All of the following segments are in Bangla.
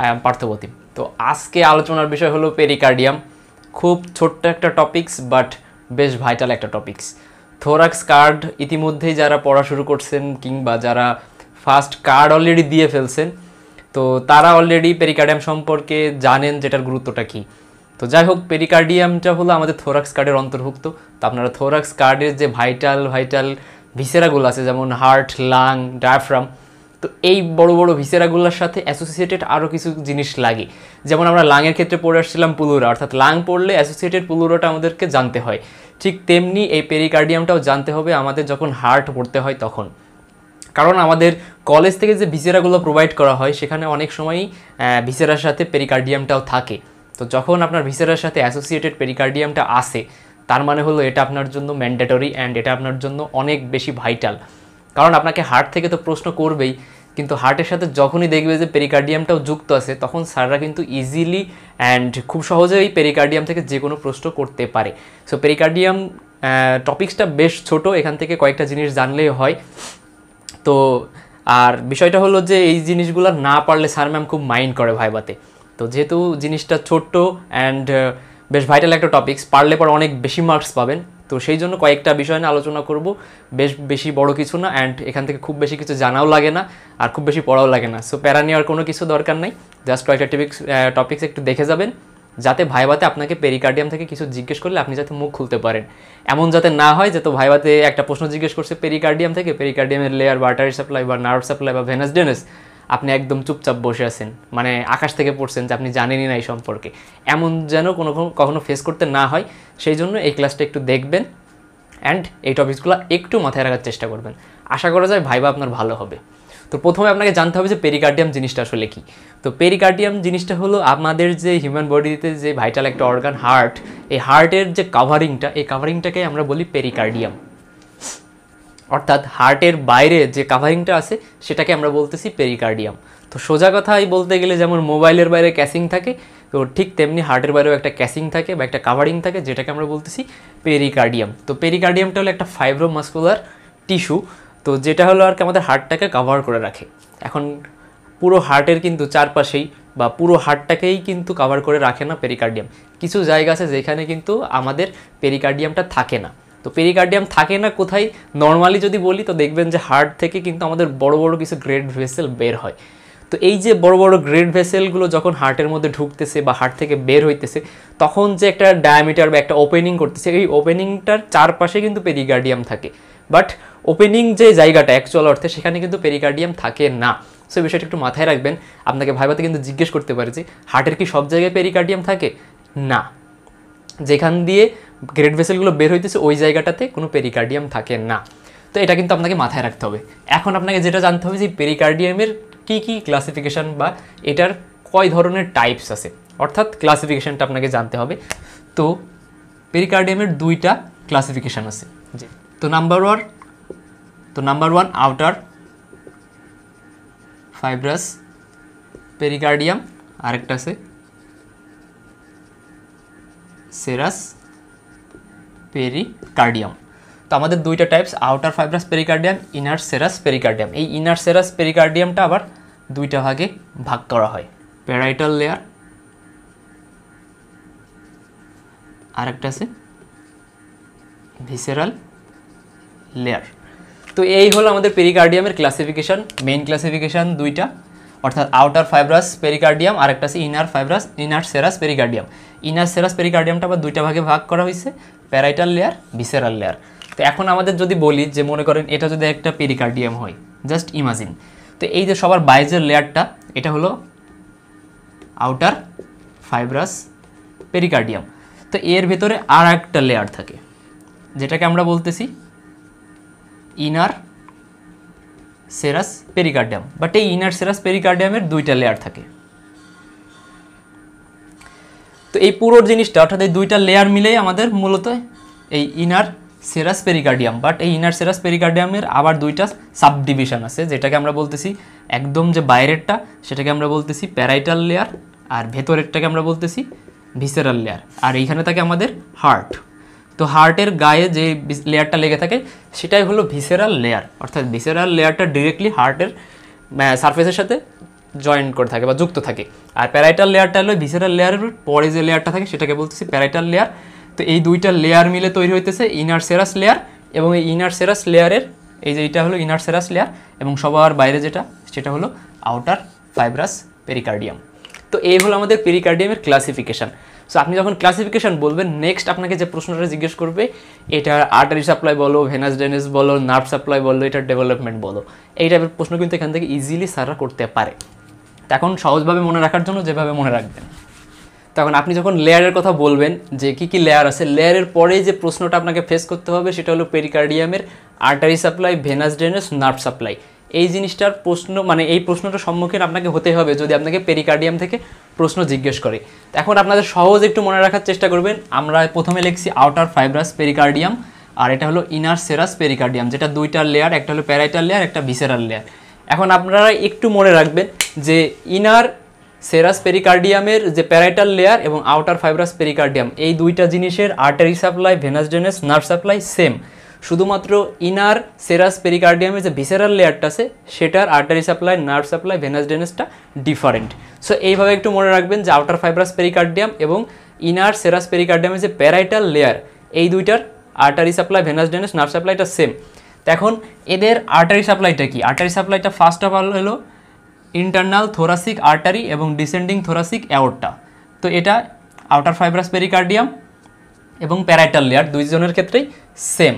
আই এম পার্থবতীম তো আজকে আলোচনার বিষয় হলো পেরিকার্ডিয়াম খুব ছোট্ট একটা টপিকস বাট বেশ ভাইটাল একটা টপিকস থোরাক্স কার্ড ইতিমধ্যেই যারা পড়া শুরু করছেন কিংবা যারা ফার্স্ট কার্ড অলরেডি দিয়ে ফেলছেন তো তারা অলরেডি পেরিকার্ডিয়াম সম্পর্কে জানেন যেটার গুরুত্বটা কী তো যাই হোক পেরিকার্ডিয়ামটা হলো আমাদের থোরাক্স কার্ডের অন্তর্ভুক্ত তো আপনারা থোরাক্স কার্ডের যে ভাইটাল ভাইটাল ভিসেরাগুলো আছে যেমন হার্ট লাং ডায়াফ্রাম তো এই বড় বড় ভিসেরাগুলোর সাথে অ্যাসোসিয়েটেড আরও কিছু জিনিস লাগে যেমন আমরা লাংয়ের ক্ষেত্রে পড়ে আসছিলাম পুলুরা অর্থাৎ লাং পড়লে অ্যাসোসিয়েটেড পুলুরাটা আমাদেরকে জানতে হয় ঠিক তেমনি এই পেরিকার্ডিয়ামটাও জানতে হবে আমাদের যখন হার্ট পড়তে হয় তখন কারণ আমাদের কলেজ থেকে যে ভিসেরাগুলো প্রোভাইড করা হয় সেখানে অনেক সময়ই ভিসেরার সাথে পেরিকার্ডিয়ামটাও থাকে তো যখন আপনার ভিসেরার সাথে অ্যাসোসিয়েটেড পেরিকার্ডিয়ামটা আসে তার মানে হলো এটা আপনার জন্য ম্যান্ডেটরি অ্যান্ড এটা আপনার জন্য অনেক বেশি ভাইটাল কারণ আপনাকে হার্ট থেকে তো প্রশ্ন করবেই কিন্তু হার্টের সাথে যখনই দেখবে যে পেরিকার্ডিয়ামটাও যুক্ত আছে তখন স্যাররা কিন্তু ইজিলি অ্যান্ড খুব সহজে এই পেরিকার্ডিয়াম থেকে যে কোনো প্রশ্ন করতে পারে সো পেরিকার্ডিয়াম টপিক্সটা বেশ ছোট এখান থেকে কয়েকটা জিনিস জানলেই হয় তো আর বিষয়টা হলো যে এই জিনিসগুলো না পারলে স্যার ম্যাম খুব মাইন্ড করে ভাইবাতে তো যেহেতু জিনিসটা ছোট্ট অ্যান্ড বেশ ভাইটাল একটা টপিক্স পারলে পর অনেক বেশি মার্কস পাবেন তো সেই জন্য কয়েকটা বিষয় নিয়ে আলোচনা করব বেশ বেশি বড় কিছু না অ্যান্ড এখান থেকে খুব বেশি কিছু জানাও লাগে না আর খুব বেশি পড়াও লাগে না সো প্যারা নেওয়ার কোনো কিছু দরকার নাই জাস্ট কয়েকটা টিপিক্স টপিক্স একটু দেখে যাবেন যাতে ভাইবাতে আপনাকে পেরিকার্ডিয়াম থেকে কিছু জিজ্ঞেস করলে আপনি যাতে মুখ খুলতে পারেন এমন যাতে না হয় যে তো ভাইবাতে একটা প্রশ্ন জিজ্ঞেস করছে পেরিকার্ডিয়াম থেকে পেরিকার্ডিয়ামের লেয়ার বাটারি সাপ্লাই বা নার্ভ সাপ্লাই বা ভেনাস ডেনেস আপনি একদম চুপচাপ বসে আছেন মানে আকাশ থেকে পড়ছেন যে আপনি জানেনই না এই সম্পর্কে এমন যেন কোনো কখনো ফেস করতে না হয় সেই জন্য এই ক্লাসটা একটু দেখবেন অ্যান্ড এই টপিকসগুলো একটু মাথায় রাখার চেষ্টা করবেন আশা করা যায় ভাইবা আপনার ভালো হবে তো প্রথমে আপনাকে জানতে হবে যে পেরিকার্ডিয়াম জিনিসটা আসলে কি তো পেরিকার্ডিয়াম জিনিসটা হলো আমাদের যে হিউম্যান বডিতে যে ভাইটাল একটা অর্গান হার্ট এই হার্টের যে কাভারিংটা এই কাভারিংটাকে আমরা বলি পেরিকার্ডিয়াম অর্থাৎ হার্টের বাইরে যে কাভারিংটা আছে সেটাকে আমরা বলতেছি পেরিকার্ডিয়াম তো সোজা কথাই বলতে গেলে যেমন মোবাইলের বাইরে ক্যাসিং থাকে তো ঠিক তেমনি হার্টের বাইরেও একটা ক্যাসিং থাকে বা একটা কাভারিং থাকে যেটাকে আমরা বলতেছি পেরিকার্ডিয়াম তো পেরিকার্ডিয়ামটা হলো একটা ফাইব্রোমাস্কুলার টিস্যু তো যেটা হলো আর কি আমাদের হার্টটাকে কাভার করে রাখে এখন পুরো হার্টের কিন্তু চারপাশেই বা পুরো হার্টটাকেই কিন্তু কাভার করে রাখে না পেরিকার্ডিয়াম কিছু জায়গা আছে যেখানে কিন্তু আমাদের পেরিকার্ডিয়ামটা থাকে না তো পেরিকার্ডিয়াম থাকে না কোথায় নর্মালি যদি বলি তো দেখবেন যে হার্ট থেকে কিন্তু আমাদের বড় বড় কিছু গ্রেড ভেসেল বের হয় তো এই যে বড় বড় গ্রেড ভেসেলগুলো যখন হার্টের মধ্যে ঢুকতেছে বা হার্ট থেকে বের হইতেছে তখন যে একটা ডায়ামিটার বা একটা ওপেনিং করতেছে এই ওপেনিংটার চারপাশে কিন্তু পেরিকার্ডিয়াম থাকে বাট ওপেনিং যে জায়গাটা অ্যাকচুয়াল অর্থে সেখানে কিন্তু পেরিকার্ডিয়াম থাকে না সো বিষয়টা একটু মাথায় রাখবেন আপনাকে ভাইবাতে কিন্তু জিজ্ঞেস করতে পারে যে হার্টের কি সব জায়গায় পেরিকার্ডিয়াম থাকে না যেখান দিয়ে গ্রেট ভেসেলগুলো বের হইতেছে ওই জায়গাটাতে কোনো পেরিকার্ডিয়াম থাকে না তো এটা কিন্তু আপনাকে মাথায় রাখতে হবে এখন আপনাকে যেটা জানতে হবে যে পেরিকার্ডিয়ামের কী কী ক্লাসিফিকেশান বা এটার কয় ধরনের টাইপস আছে অর্থাৎ ক্লাসিফিকেশানটা আপনাকে জানতে হবে তো পেরিকার্ডিয়ামের দুইটা ক্লাসিফিকেশান আছে যে তো নাম্বার ওয়ান তো number one outer fibrous pericardium আরেকটা আছে সেরাস পেরিকার্ডিয়াম তো আমাদের দুইটা types outer fibrous pericardium inner serous pericardium এই ইনার সেরাস পেরিকার্ডিয়ামটা আবার দুইটা ভাগে ভাগ করা হয় প্যারাইটাল লেয়ার আরেকটা আছে ভিসেরাল লেয়ার তো এই হলো আমাদের পেরিকার্ডিয়ামের ক্লাসিফিকেশান মেইন ক্লাসিফিকেশান দুইটা অর্থাৎ আউটার ফাইব্রাস পেরিকার্ডিয়াম আর একটা আছে inner fibrous inner serous pericardium inner serous পেরিকার্ডিয়ামটা আবার দুইটা ভাগে ভাগ করা হয়েছে প্যারাইটাল লেয়ার ভিসেরাল লেয়ার তো এখন আমাদের যদি বলি যে মনে করেন এটা যদি একটা পেরিকার্ডিয়াম হয় জাস্ট ইমাজিন তো এই যে সবার বাইজের লেয়ারটা এটা হলো আউটার ফাইব্রাস পেরিকার্ডিয়াম তো এর ভেতরে আর একটা লেয়ার থাকে যেটাকে আমরা বলতেছি ইনার সেরাস পেরিকার্ডিয়াম বাট এই ইনার সেরাস পেরিকার্ডিয়ামের দুইটা লেয়ার থাকে তো এই পুরো জিনিসটা অর্থাৎ এই দুইটা লেয়ার মিলেই আমাদের মূলত এই ইনার সেরাস পেরিকার্ডিয়াম বাট এই ইনার সেরাস পেরিকার্ডিয়ামের আবার দুইটা সাবডিভিশন আছে যেটাকে আমরা বলতেছি একদম যে বাইরেরটা সেটাকে আমরা বলতেছি প্যারাইটাল লেয়ার আর ভেতরেরটাকে আমরা বলতেছি ভিসেরাল লেয়ার আর এইখানে থাকে আমাদের হার্ট তো হার্টের গায়ে যে লেয়ারটা লেগে থাকে সেটাই হলো ভিসেরাল লেয়ার অর্থাৎ ভিসেরাল লেয়ারটা ডিরেক্টলি হার্টের সারফেসের সাথে জয়েন্ট করে থাকে বা যুক্ত থাকে আর প্যারাইটাল লেয়ারটা হলো ভিসেরাল লেয়ারের পরে যে লেয়ারটা থাকে সেটাকে বলতেছি প্যারাইটাল লেয়ার তো এই দুইটা লেয়ার মিলে তৈরি হইতেছে ইনার সেরাস লেয়ার এবং এই ইনার সেরাস লেয়ারের এই যে এটা হলো ইনার সেরাস লেয়ার এবং সবার বাইরে যেটা সেটা হলো আউটার ফাইব্রাস পেরিকার্ডিয়াম তো এই হলো আমাদের পেরিকার্ডিয়ামের ক্লাসিফিকেশান সো আপনি যখন ক্লাসিফিকেশন বলবেন নেক্সট আপনাকে যে প্রশ্নটা জিজ্ঞেস করবে এটা আর্টারি সাপ্লাই বলো ভেনাস ডেনেস বলো নার্ভ সাপ্লাই বলো এটার ডেভেলপমেন্ট বলো এই টাইপের প্রশ্ন কিন্তু এখান থেকে ইজিলি স্যাররা করতে পারে এখন সহজভাবে মনে রাখার জন্য যেভাবে মনে রাখবেন তখন আপনি যখন লেয়ারের কথা বলবেন যে কী কী লেয়ার আছে লেয়ারের পরে যে প্রশ্নটা আপনাকে ফেস করতে হবে সেটা হলো পেরিকার্ডিয়ামের artery supply venous drainage nerve supply এই জিনিসটার প্রশ্ন মানে এই প্রশ্নটার সম্মুখীন আপনাকে হতে হবে যদি আপনাকে পেরিকার্ডিয়াম থেকে প্রশ্ন জিজ্ঞেস করে এখন আপনাদের সহজ একটু মনে রাখার চেষ্টা করবেন আমরা প্রথমে লিখছি আউটার ফাইব্রাস পেরিকার্ডিয়াম আর এটা হলো ইনার সেরাস পেরিকার্ডিয়াম যেটা দুইটার লেয়ার একটা হলো প্যারাইটার লেয়ার একটা ভিসেরাল লেয়ার এখন আপনারা একটু মনে রাখবেন যে ইনার সেরাস পেরিকার্ডিয়ামের যে প্যারাইটাল লেয়ার এবং আউটার ফাইব্রাস পেরিকার্ডিয়াম এই দুইটা জিনিসের artery supply venous drainage nerve supply same শুধুমাত্র ইনার সেরাস পেরিকার্ডিয়ামের যে ভিসেরাল লেয়ারটা আছে সেটার artery supply nerve supply venous ড্রেনেজটা ডিফারেন্ট সো এইভাবে একটু মনে রাখবেন যে আউটার ফাইব্রাস পেরিকার্ডিয়াম এবং ইনার সেরাস পেরিকার্ডিয়ামের যে প্যারাইটাল লেয়ার এই দুইটার artery supply venous drainage nerve সাপ্লাইটা সেম এখন এদের আর্টারি সাপ্লাইটা কি আর্টারি সাপ্লাইটা ফার্স্ট অফ অল হলো ইন্টারনাল থোরাসিক আর্টারি এবং ডিসেন্ডিং থোরাসিক অ্যাওয়ার্ডটা তো এটা আউটার ফাইব্রাস পেরিকার্ডিয়াম এবং প্যারাইটাল লেয়ার দুইজনের ক্ষেত্রেই সেম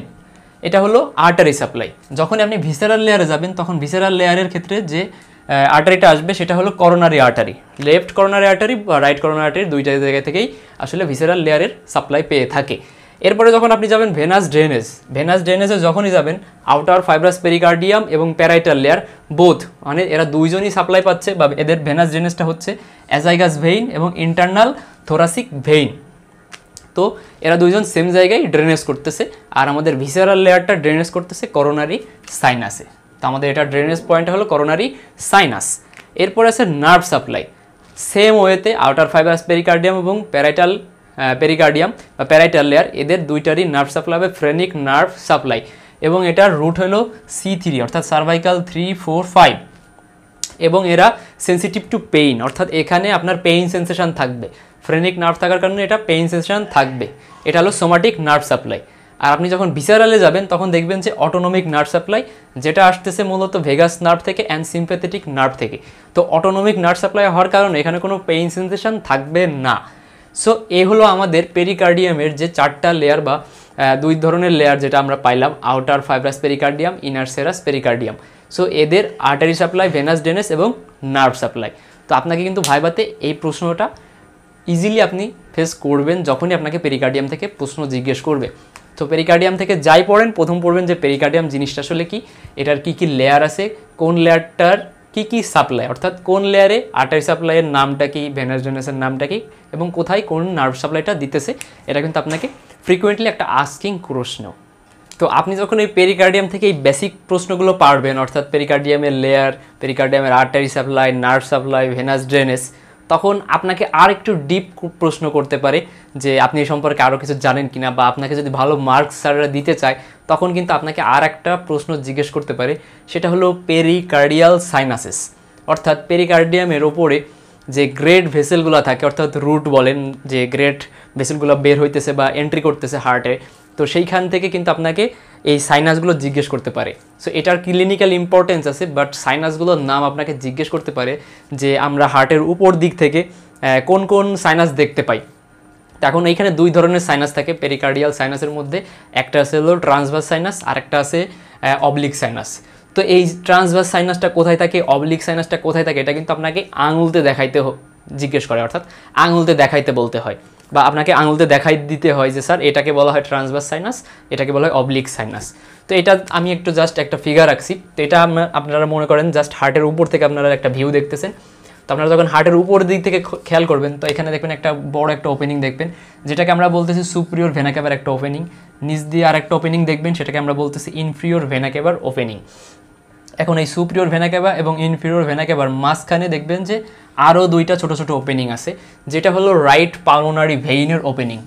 এটা হলো আর্টারি সাপ্লাই যখন আপনি ভিসেরাল লেয়ারে যাবেন তখন ভিসেরাল লেয়ারের ক্ষেত্রে যে আর্টারিটা আসবে সেটা হলো coronary artery left coronary artery বা রাইট করোনারি আর্টারি দুইটা জায়গা থেকেই আসলে ভিসেরাল লেয়ারের সাপ্লাই পেয়ে থাকে এরপরে যখন আপনি যাবেন ভেনাস ড্রেনেজ ভেনাস ড্রেনেজে যখনই যাবেন আউটার ফাইব্রাস পেরিকার্ডিয়াম এবং প্যারাইটাল লেয়ার বোধ মানে এরা দুইজনই সাপ্লাই পাচ্ছে বা এদের ভেনাস ড্রেনেজটা হচ্ছে অ্যাজাইগাস ভেইন এবং ইন্টারনাল থোরাসিক ভেইন তো এরা দুইজন সেম জায়গায় ড্রেনেজ করতেছে আর আমাদের ভিসেরাল লেয়ারটা ড্রেনেজ করতেছে করোনারি সাইনাসে তো আমাদের এটা ড্রেনেজ পয়েন্ট হলো করোনারি সাইনাস এরপর আছে নার্ভ সাপ্লাই সেম ওয়েতে আউটার ফাইবাস পেরিকার্ডিয়াম এবং প্যারাইটাল পেরিকার্ডিয়াম বা প্যারাইটাল লেয়ার এদের দুইটারই নার্ভ সাপ্লাই হবে ফ্রেনিক নার্ভ সাপ্লাই এবং এটার রুট হলো সি থ্রি অর্থাৎ সার্ভাইকাল থ্রি ফোর ফাইভ এবং এরা সেন্সিটিভ টু পেইন অর্থাৎ এখানে আপনার পেইন সেন্সেশন থাকবে ফ্রেনিক নার্ভ থাকার কারণে এটা পেইন সেন্সেশন থাকবে এটা হলো সোমাটিক নার্ভ সাপ্লাই আর আপনি যখন ভিসারালে যাবেন তখন দেখবেন যে অটোনমিক নার্ভ সাপ্লাই যেটা আসতেছে মূলত ভেগাস নার্ভ থেকে অ্যান্ড সিম্প্যাথেটিক নার্ভ থেকে তো অটোনমিক নার্ভ সাপ্লাই হওয়ার কারণে এখানে কোনো পেইন সেন্সেশন থাকবে না সো এ হলো আমাদের পেরিকার্ডিয়ামের যে চারটা লেয়ার বা দুই ধরনের লেয়ার যেটা আমরা পাইলাম outer fibrous pericardium inner serous pericardium so এদের আর্টারি সাপ্লাই ভেনাস ডেনেস এবং নার্ভ সাপ্লাই তো আপনাকে কিন্তু ভাইবাতে এই প্রশ্নটা ইজিলি আপনি ফেস করবেন যখনই আপনাকে পেরিকার্ডিয়াম থেকে প্রশ্ন জিজ্ঞেস করবে তো পেরিকার্ডিয়াম থেকে যাই পড়েন প্রথম পড়বেন যে পেরিকার্ডিয়াম জিনিসটা আসলে কি এটার কি কি লেয়ার আছে কোন লেয়ারটার কি কি সাপ্লাই অর্থাৎ কোন লেয়ারে আটার সাপ্লাইয়ের নামটা কি ভেনারজেনাসের নামটা কি এবং কোথায় কোন নার্ভ সাপ্লাইটা দিতেছে এটা কিন্তু আপনাকে ফ্রিকুয়েন্টলি একটা আস্কিং প্রশ্ন তো আপনি যখন এই পেরিকার্ডিয়াম থেকে এই বেসিক প্রশ্নগুলো পারবেন অর্থাৎ পেরিকার্ডিয়ামের লেয়ার পেরিকার্ডিয়ামের artery supply nerve supply venous drainage তখন আপনাকে আর একটু ডিপ প্রশ্ন করতে পারে যে আপনি এই সম্পর্কে আরও কিছু জানেন কিনা বা আপনাকে যদি ভালো মার্কস স্যাররা দিতে চায় তখন কিন্তু আপনাকে আর একটা প্রশ্ন জিজ্ঞেস করতে পারে সেটা হলো পেরিকার্ডিয়াল সাইনাসিস অর্থাৎ পেরিকার্ডিয়ামের ওপরে যে গ্রেট ভেসেলগুলো থাকে অর্থাৎ রুট বলেন যে গ্রেট ভেসেলগুলো বের হইতেছে বা এন্ট্রি করতেছে হার্টে তো সেইখান থেকে কিন্তু আপনাকে এই সাইনাসগুলো জিজ্ঞেস করতে পারে সো এটার ক্লিনিক্যাল ইম্পর্টেন্স আছে বাট সাইনাসগুলোর নাম আপনাকে জিজ্ঞেস করতে পারে যে আমরা হার্টের উপর দিক থেকে কোন কোন সাইনাস দেখতে পাই এখন এইখানে দুই ধরনের সাইনাস থাকে পেরিকার্ডিয়াল সাইনাসের মধ্যে একটা আছে হলো ট্রান্সভার্স সাইনাস আর একটা আছে অবলিক সাইনাস তো এই ট্রান্সভার্স সাইনাসটা কোথায় থাকে অবলিক সাইনাসটা কোথায় থাকে এটা কিন্তু আপনাকে আঙুলতে দেখাইতে জিজ্ঞেস করে অর্থাৎ আঙুলতে দেখাইতে বলতে হয় বা আপনাকে আঙুলতে দেখাই দিতে হয় যে স্যার এটাকে বলা হয় ট্রান্সভার্স সাইনাস এটাকে বলা হয় অবলিক সাইনাস তো এটা আমি একটু জাস্ট একটা ফিগার রাখছি তো এটা আপনারা মনে করেন জাস্ট হার্টের উপর থেকে আপনারা একটা ভিউ দেখতেছেন তো আপনারা যখন হার্টের উপর দিক থেকে খেয়াল করবেন তো এখানে দেখবেন একটা বড় একটা ওপেনিং দেখবেন যেটাকে আমরা বলতেছি সুপ্রিয়র ভেনাকেবার একটা ওপেনিং নিচ দিয়ে আর একটা ওপেনিং দেখবেন সেটাকে আমরা বলতেছি ইনফ্রিয়র ভেনাকেবার ওপেনিং এখন এই সুপ্রিয়র ভেনাকেবা এবং ইনফিরিয়র ভেনাকেবার মাঝখানে দেখবেন যে আরও দুইটা ছোট ছোট ওপেনিং আছে যেটা হলো রাইট পালমোনারি ভেইনের ওপেনিং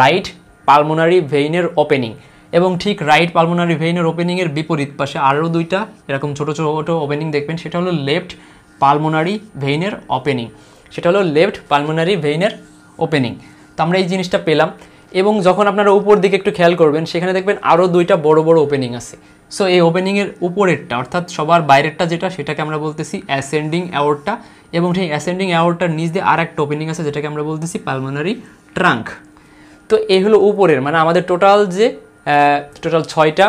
রাইট পালমোনারি ভেইনের ওপেনিং এবং ঠিক রাইট পালমোনারি ভেইনের ওপেনিংয়ের বিপরীত পাশে আরও দুইটা এরকম ছোটো ছোটো ওপেনিং দেখবেন সেটা হলো লেফট পালমোনারি ভেইনের ওপেনিং সেটা হলো লেফট পালমোনারি ভেইনের ওপেনিং তো আমরা এই জিনিসটা পেলাম এবং যখন আপনারা উপর দিকে একটু খেয়াল করবেন সেখানে দেখবেন আরও দুইটা বড় বড় ওপেনিং আছে সো এই ওপেনিংয়ের উপরেরটা অর্থাৎ সবার বাইরেরটা যেটা সেটাকে আমরা বলতেছি অ্যাসেন্ডিং অ্যাওয়ার্ডটা এবং সেই অ্যাসেন্ডিং অ্যাওয়ার্ডটার নিচ দিয়ে আর একটা ওপেনিং আছে যেটাকে আমরা বলতেছি পালমোনারি ট্রাঙ্ক তো এই হলো উপরের মানে আমাদের টোটাল যে টোটাল ছয়টা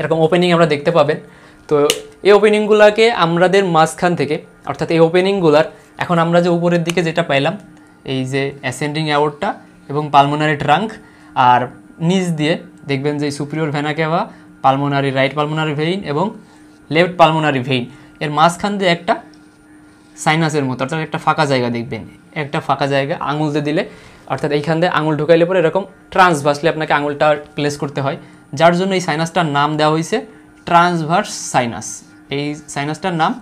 এরকম ওপেনিং আমরা দেখতে পাবেন তো এই ওপেনিংগুলোকে আমাদের মাঝখান থেকে অর্থাৎ এই ওপেনিংগুলার এখন আমরা যে উপরের দিকে যেটা পাইলাম এই যে অ্যাসেন্ডিং অ্যাওয়ার্ডটা এবং পালমোনারি ট্রাঙ্ক আর নিচ দিয়ে দেখবেন যে superior vena cava pulmonary right pulmonary vein এবং লেফট পালমোনারি ভেইন এর মাঝখান দিয়ে একটা সাইনাসের মতো অর্থাৎ একটা ফাঁকা জায়গা দেখবেন একটা ফাঁকা জায়গা আঙুল দিয়ে দিলে অর্থাৎ এইখান দিয়ে আঙুল ঢুকাইলে পরে এরকম ট্রান্সভার্সলি আপনাকে আঙুলটা প্লেস করতে হয় যার জন্য এই সাইনাসটার নাম দেওয়া হয়েছে ট্রান্সভার্স সাইনাস এই সাইনাসটার নাম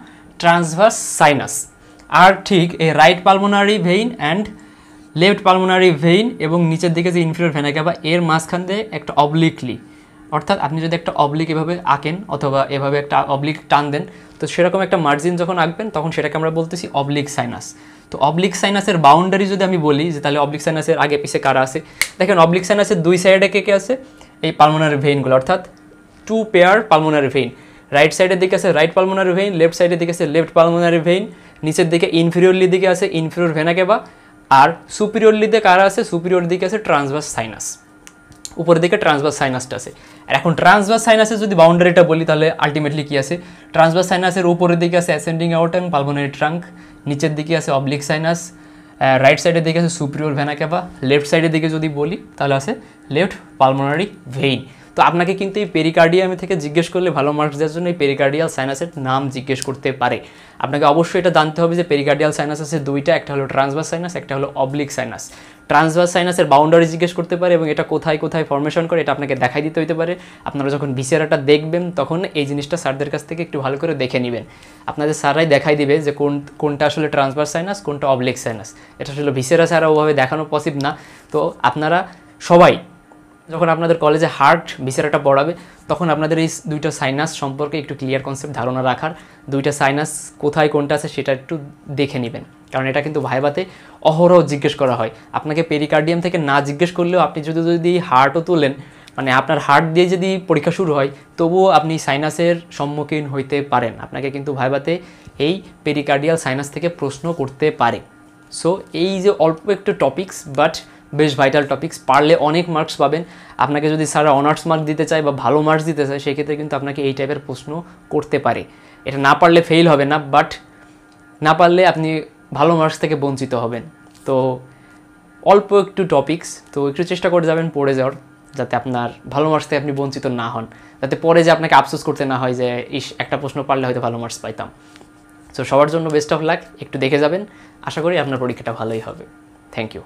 ট্রান্সভার্স সাইনাস আর ঠিক এই right pulmonary vein and left pulmonary vein এবং নিচের দিকে যে ইনফিরিয়র বা এর মাঝখান দিয়ে একটা অবলিকলি অর্থাৎ আপনি যদি একটা অবলিক এভাবে আঁকেন অথবা এভাবে একটা অবলিক টান দেন তো সেরকম একটা মার্জিন যখন আঁকবেন তখন সেটাকে আমরা বলতেছি অবলিক সাইনাস তো অবলিক সাইনাসের বাউন্ডারি যদি আমি বলি যে তাহলে অবলিক সাইনাসের আগে পিছে কারা আছে দেখেন অবলিক সাইনাসের দুই সাইডে কে কে আছে এই পালমোনারি ভেইনগুলো অর্থাৎ two pair pulmonary vein right সাইডের দিকে আছে রাইট পালমোনারি ভেইন লেফট সাইডের দিকে আছে লেফট পালমোনারি ভেইন নিচের দিকে ইনফিরিয়রলি দিকে আছে ইনফিরিয়র ভেনাকেবা আর সুপিরিয়রলিতে কারা আছে সুপিরিয়র দিকে আছে ট্রান্সভার্স সাইনাস উপরের দিকে ট্রান্সভার সাইনাসটা আছে আর এখন ট্রান্সভার সাইনাসে যদি বাউন্ডারিটা বলি তাহলে আলটিমেটলি কী আছে ট্রান্সভার সাইনাসের উপরের দিকে আছে অ্যাসেন্ডিং অ্যাওটাং পালমোনারি ট্রাঙ্ক নিচের দিকে আছে অবলিক সাইনাস রাইট সাইডের দিকে আছে সুপ্রিয়র ভ্যানাক্যাপা লেফট সাইডের দিকে যদি বলি তাহলে আছে লেফট পালমোনারি ভেইন তো আপনাকে কিন্তু এই পেরিকার্ডিয়ামে থেকে জিজ্ঞেস করলে ভালো মার্কস দেওয়ার জন্য এই পেরিকার্ডিয়াল সাইনাসের নাম জিজ্ঞেস করতে পারে আপনাকে অবশ্যই এটা জানতে হবে যে পেরিকার্ডিয়াল সাইনাস আছে দুইটা একটা হলো ট্রান্সভার সাইনাস একটা হলো অবলিক সাইনাস ট্রান্সভার সাইনাসের বাউন্ডারি জিজ্ঞেস করতে পারে এবং এটা কোথায় কোথায় ফর্মেশন করে এটা আপনাকে দেখাই দিতে হইতে পারে আপনারা যখন বিসিআরটা দেখবেন তখন এই জিনিসটা স্যারদের কাছ থেকে একটু ভালো করে দেখে নেবেন আপনাদের স্যাররাই দেখাই দিবে যে কোন কোনটা আসলে ট্রান্সভার সাইনাস কোনটা অবলিক সাইনাস এটা আসলে ভিসেরা স্যারা ওভাবে দেখানো পসিব না তো আপনারা সবাই যখন আপনাদের কলেজে হার্ট বিচারাটা পড়াবে তখন আপনাদের এই দুইটা সাইনাস সম্পর্কে একটু ক্লিয়ার কনসেপ্ট ধারণা রাখার দুইটা সাইনাস কোথায় কোনটা আছে সেটা একটু দেখে নেবেন কারণ এটা কিন্তু ভাইবাতে অহরহ জিজ্ঞেস করা হয় আপনাকে পেরিকার্ডিয়াম থেকে না জিজ্ঞেস করলেও আপনি যদি যদি হার্টও তোলেন মানে আপনার হার্ট দিয়ে যদি পরীক্ষা শুরু হয় তবুও আপনি সাইনাসের সম্মুখীন হইতে পারেন আপনাকে কিন্তু ভাইবাতে এই পেরিকার্ডিয়াল সাইনাস থেকে প্রশ্ন করতে পারে সো এই যে অল্প একটু টপিকস বাট বেশ ভাইটাল টপিক্স পারলে অনেক মার্কস পাবেন আপনাকে যদি স্যাররা অনার্স মার্ক দিতে চায় বা ভালো মার্কস দিতে চায় সেক্ষেত্রে কিন্তু আপনাকে এই টাইপের প্রশ্ন করতে পারে এটা না পারলে ফেল হবে না বাট না পারলে আপনি ভালো মার্কস থেকে বঞ্চিত হবেন তো অল্প একটু টপিক্স তো একটু চেষ্টা করে যাবেন পড়ে যাওয়ার যাতে আপনার ভালো মার্কস থেকে আপনি বঞ্চিত না হন যাতে পরে যে আপনাকে আফসোস করতে না হয় যে ইস একটা প্রশ্ন পারলে হয়তো ভালো মার্কস পাইতাম সো সবার জন্য বেস্ট অফ লাক একটু দেখে যাবেন আশা করি আপনার পরীক্ষাটা ভালোই হবে থ্যাংক ইউ